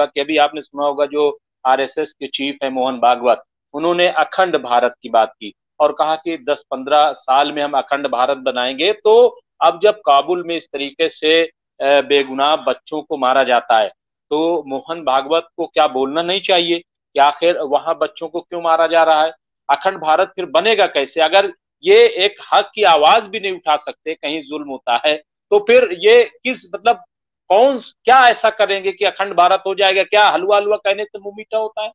होगा कि अभी आपने सुना होगा जो आरएसएस के चीफ है मोहन भागवत उन्होंने अखंड भारत की बात की और कहा कि 10-15 साल में हम अखंड भारत बनाएंगे तो अब जब काबुल में इस तरीके से बेगुनाह बच्चों को मारा जाता है तो मोहन भागवत को क्या बोलना नहीं चाहिए कि आखिर वहां बच्चों को क्यों मारा जा रहा है अखंड भारत फिर बनेगा कैसे अगर ये एक हक की आवाज भी नहीं उठा सकते कहीं जुल्म होता है तो फिर ये किस मतलब कौन क्या ऐसा करेंगे कि अखंड भारत हो जाएगा क्या हलवा हलवा कहने से मुंह मीठा होता है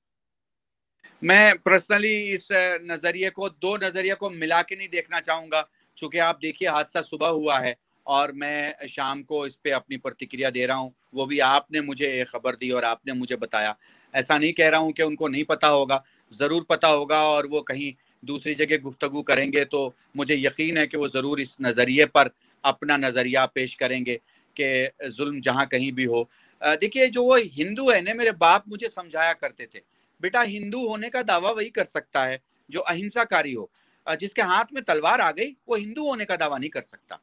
मैं पर्सनली इस नजरिए को दो नजरिए को मिला के नहीं देखना चाहूंगा चूंकि आप देखिए हादसा सुबह हुआ है और मैं शाम को इस पे अपनी प्रतिक्रिया दे रहा हूँ वो भी आपने मुझे खबर दी और आपने मुझे बताया ऐसा नहीं कह रहा हूँ कि उनको नहीं पता होगा ज़रूर पता होगा और वो कहीं दूसरी जगह गुफ्तगु करेंगे तो मुझे यकीन है कि वो ज़रूर इस नज़रिए पर अपना नज़रिया पेश करेंगे के जुल्म जहाँ कहीं भी हो देखिए जो वो हिंदू है ना मेरे बाप मुझे समझाया करते थे बेटा हिंदू होने का दावा वही कर सकता है जो अहिंसाकारी हो जिसके हाथ में तलवार आ गई वो हिंदू होने का दावा नहीं कर सकता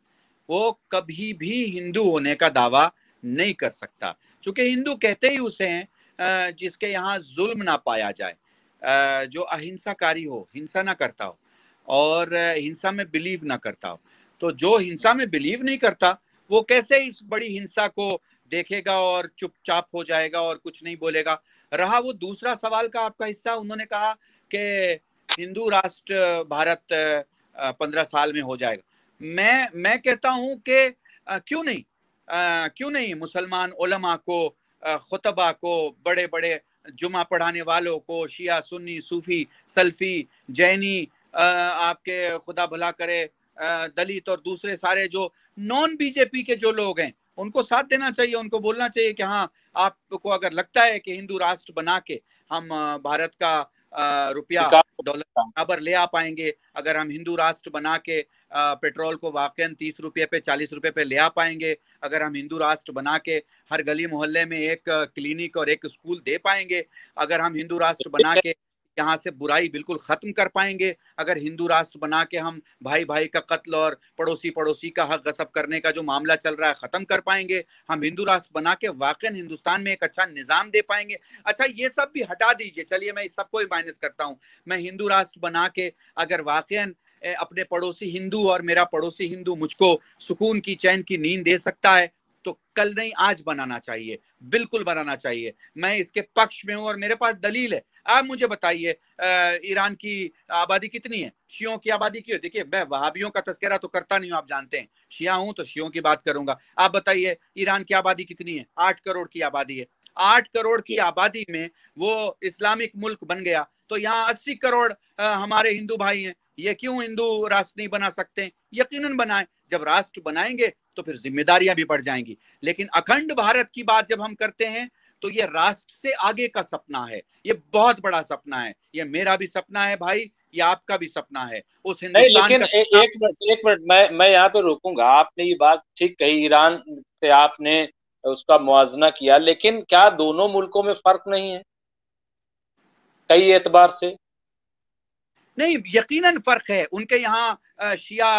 वो कभी भी हिंदू होने का दावा नहीं कर सकता चूंकि हिंदू कहते ही उसे हैं जिसके यहाँ जुल्म ना पाया जाए जो अहिंसाकारी हो हिंसा ना करता हो और हिंसा में बिलीव ना करता हो तो जो हिंसा में बिलीव नहीं करता वो कैसे इस बड़ी हिंसा को देखेगा और चुपचाप हो जाएगा और कुछ नहीं बोलेगा रहा वो दूसरा सवाल का आपका हिस्सा उन्होंने कहा कि हिंदू राष्ट्र भारत पंद्रह साल में हो जाएगा मैं मैं कहता हूँ कि क्यों नहीं क्यों नहीं मुसलमान ओलमा को खुतबा को बड़े बड़े जुमा पढ़ाने वालों को शिया सुन्नी सूफी सल्फी जैनी आपके खुदा भला करे दलित और दूसरे सारे जो नॉन बीजेपी के जो लोग हैं उनको साथ देना चाहिए उनको बोलना चाहिए कि हाँ आपको अगर लगता है कि हिंदू राष्ट्र बना के हम भारत का रुपया डॉलर बराबर ले आ पाएंगे अगर हम हिंदू राष्ट्र बना के पेट्रोल को वाकई तीस रुपये पे चालीस रुपये पे ले आ पाएंगे अगर हम हिंदू राष्ट्र बना के हर गली मोहल्ले में एक क्लिनिक और एक स्कूल दे पाएंगे अगर हम हिंदू राष्ट्र बना के यहाँ से बुराई बिल्कुल ख़त्म कर पाएंगे अगर हिंदू राष्ट्र बना के हम भाई भाई का कत्ल और पड़ोसी पड़ोसी का हक गसब करने का जो मामला चल रहा है ख़त्म कर पाएंगे हम हिंदू राष्ट्र बना के वाक़ हिंदुस्तान में एक अच्छा निज़ाम दे पाएंगे अच्छा ये सब भी हटा दीजिए चलिए मैं इस सबको ही माइनस करता हूँ मैं हिंदू राष्ट्र बना के अगर वाक़ अपने पड़ोसी हिंदू और मेरा पड़ोसी हिंदू मुझको सुकून की चैन की नींद दे सकता है तो कल नहीं आज बनाना चाहिए बिल्कुल बनाना चाहिए मैं इसके पक्ष में हूँ और मेरे पास दलील है आप मुझे बताइए ईरान की आबादी कितनी है शियों की आबादी क्यों देखिए मैं वहाबियों का तस्करा तो करता नहीं हूँ आप जानते हैं शिया हूँ तो शियों की बात करूंगा आप बताइए ईरान की आबादी कितनी है आठ करोड़ की आबादी है आठ करोड़ की आबादी में वो इस्लामिक मुल्क बन गया तो यहाँ अस्सी करोड़ हमारे हिंदू भाई हैं ये क्यों हिंदू राष्ट्र नहीं बना सकते यकीनन बनाएं जब राष्ट्र बनाएंगे तो फिर जिम्मेदारियां भी बढ़ जाएंगी लेकिन अखंड भारत की बात जब हम करते हैं तो ये राष्ट्र से आगे का सपना है ये बहुत बड़ा सपना है ये मेरा भी सपना है भाई ये आपका भी सपना है उस हिंदुस्तान लेकिन का एक मिनट एक मिनट मैं मैं यहाँ पे रोकूंगा आपने ये बात ठीक कही ईरान से आपने उसका मुआजना किया लेकिन क्या दोनों मुल्कों में फर्क नहीं है कई एतबार से नहीं यकीनन फर्क है उनके यहाँ शिया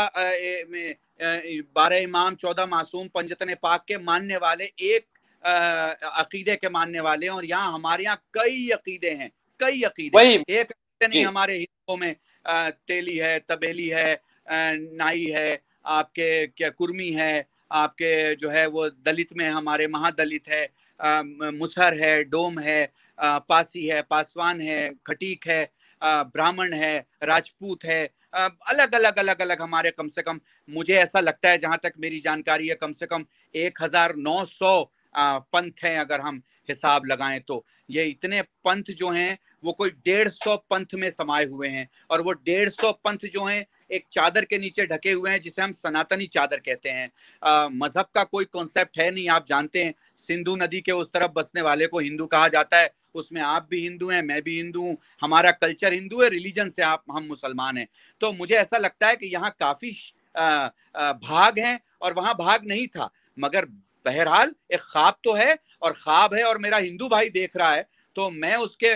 बारह इमाम चौदह मासूम पंजतन पाक के मानने वाले एक अकीदे के मानने वाले हैं और यहाँ हमारे यहाँ कई अकीदे हैं कई अकीदे एक अकीदे नहीं हमारे हिंदुओं में तेली है तबेली है नाई है आपके क्या कुर्मी है आपके जो है वो दलित में हमारे महादलित है मुसहर है डोम है पासी है पासवान है खटीक है ब्राह्मण है राजपूत है अलग अलग अलग अलग हमारे कम से कम मुझे ऐसा लगता है जहाँ तक मेरी जानकारी है कम से कम एक हजार नौ सौ पंथ हैं अगर हम हिसाब लगाएं तो ये इतने पंथ जो हैं वो कोई डेढ़ सौ पंथ में समाये हुए हैं और वो डेढ़ सौ पंथ जो हैं एक चादर के नीचे ढके हुए हैं जिसे हम सनातनी चादर कहते हैं मजहब का कोई कॉन्सेप्ट है नहीं आप जानते हैं सिंधु नदी के उस तरफ बसने वाले को हिंदू कहा जाता है उसमें आप भी हिंदू हैं मैं भी हिंदू हूँ हमारा कल्चर हिंदू है रिलीजन से आप हम मुसलमान हैं तो मुझे ऐसा लगता है कि यहाँ काफी आ, आ, भाग हैं और वहाँ भाग नहीं था मगर बहरहाल एक ख्वाब तो है और ख्वाब है और मेरा हिंदू भाई देख रहा है तो मैं उसके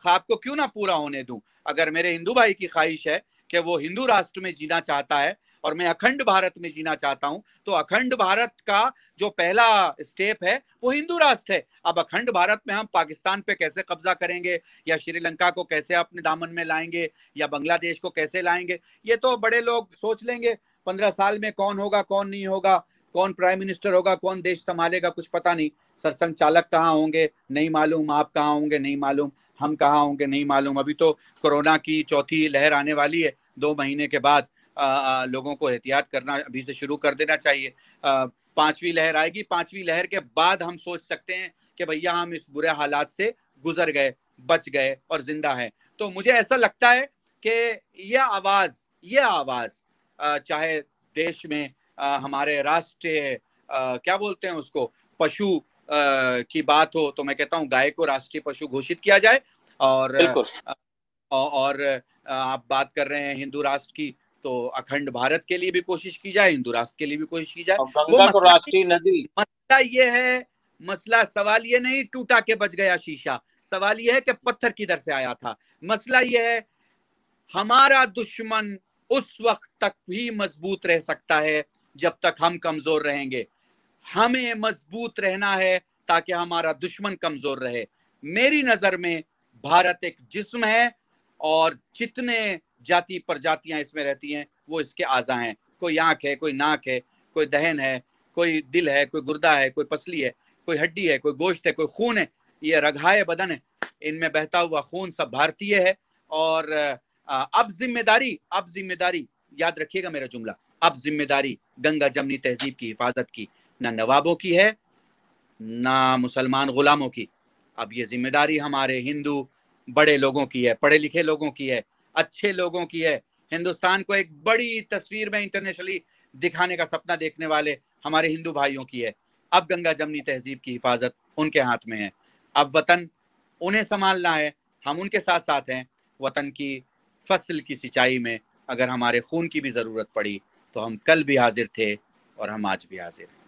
ख्वाब को क्यों ना पूरा होने दूं अगर मेरे हिंदू भाई की ख्वाहिश है कि वो हिंदू राष्ट्र में जीना चाहता है और मैं अखंड भारत में जीना चाहता हूं तो अखंड भारत का जो पहला स्टेप है वो हिंदू राष्ट्र है अब अखंड भारत में हम पाकिस्तान पे कैसे कब्जा करेंगे या श्रीलंका को कैसे अपने दामन में लाएंगे या बांग्लादेश को कैसे लाएंगे ये तो बड़े लोग सोच लेंगे पंद्रह साल में कौन होगा कौन नहीं होगा कौन प्राइम मिनिस्टर होगा कौन देश संभालेगा कुछ पता नहीं सरसंघ चालक कहाँ होंगे नहीं मालूम आप कहाँ होंगे नहीं मालूम हम कहाँ होंगे नहीं मालूम अभी तो कोरोना की चौथी लहर आने वाली है दो महीने के बाद आ, आ, लोगों को एहतियात करना अभी से शुरू कर देना चाहिए पांचवी लहर आएगी पांचवी लहर के बाद हम सोच सकते हैं कि भैया हम इस बुरे हालात से गुजर गए बच गए और जिंदा है तो मुझे ऐसा लगता है कि यह आवाज यह आवाज चाहे देश में हमारे राष्ट्रीय क्या बोलते हैं उसको पशु की बात हो तो मैं कहता हूँ गाय को राष्ट्रीय पशु घोषित किया जाए और और आप बात कर रहे हैं हिंदू राष्ट्र की तो अखंड भारत के लिए भी कोशिश की जाए हिंदू राष्ट्र के लिए भी कोशिश की जाए वो मसला, नदी मसला ये है मसला सवाल ये नहीं टूटा के बच गया शीशा सवाल ये है कि पत्थर किधर से आया था मसला ये है हमारा दुश्मन उस वक्त तक भी मजबूत रह सकता है जब तक हम कमजोर रहेंगे हमें मजबूत रहना है ताकि हमारा दुश्मन कमजोर रहे मेरी नजर में भारत एक जिस्म है और जितने जाति प्रजातियां इसमें रहती हैं वो इसके आजा हैं कोई आंख है कोई नाक है कोई दहन है कोई दिल है कोई गुर्दा है कोई पसली है कोई हड्डी है कोई गोश्त है कोई खून है ये रघाए बदन है इनमें बहता हुआ खून सब भारतीय है और अब जिम्मेदारी अब जिम्मेदारी याद रखिएगा मेरा जुमला अब जिम्मेदारी गंगा जमनी तहजीब की हिफाजत की ना नवाबों की है ना मुसलमान गुलामों की अब ये जिम्मेदारी हमारे हिंदू बड़े लोगों की है पढ़े लिखे लोगों की है अच्छे लोगों की है हिंदुस्तान को एक बड़ी तस्वीर में इंटरनेशनली दिखाने का सपना देखने वाले हमारे हिंदू भाइयों की है अब गंगा जमनी तहजीब की हिफाजत उनके हाथ में है अब वतन उन्हें संभालना है हम उनके साथ साथ हैं वतन की फसल की सिंचाई में अगर हमारे खून की भी ज़रूरत पड़ी तो हम कल भी हाजिर थे और हम आज भी हाजिर हैं